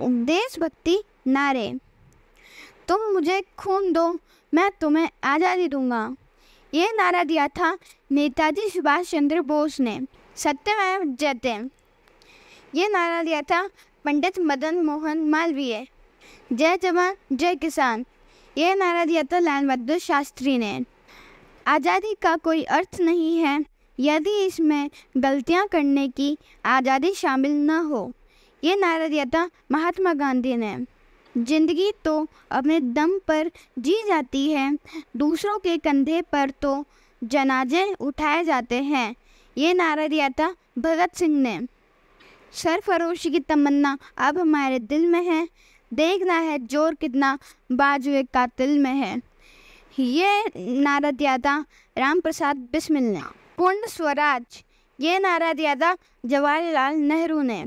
देशभक्ति नारे तुम मुझे खून दो मैं तुम्हें आज़ादी दूंगा ये नारा दिया था नेताजी सुभाष चंद्र बोस ने सत्यमय जयते ये नारा दिया था पंडित मदन मोहन मालवीय जय जवान जय किसान ये नारा दिया था लाल बहादुर शास्त्री ने आज़ादी का कोई अर्थ नहीं है यदि इसमें गलतियां करने की आज़ादी शामिल न हो ये नारा दिया था महात्मा गांधी ने जिंदगी तो अपने दम पर जी जाती है दूसरों के कंधे पर तो जनाजे उठाए जाते हैं ये नारा दिया था भगत सिंह ने सरफरोशी की तमन्ना अब हमारे दिल में है देखना है जोर कितना बाजुए कातिल में है ये नारा दिया था राम प्रसाद बिस्मिल ने पूर्ण स्वराज ये नारा दिया था जवाहरलाल नेहरू ने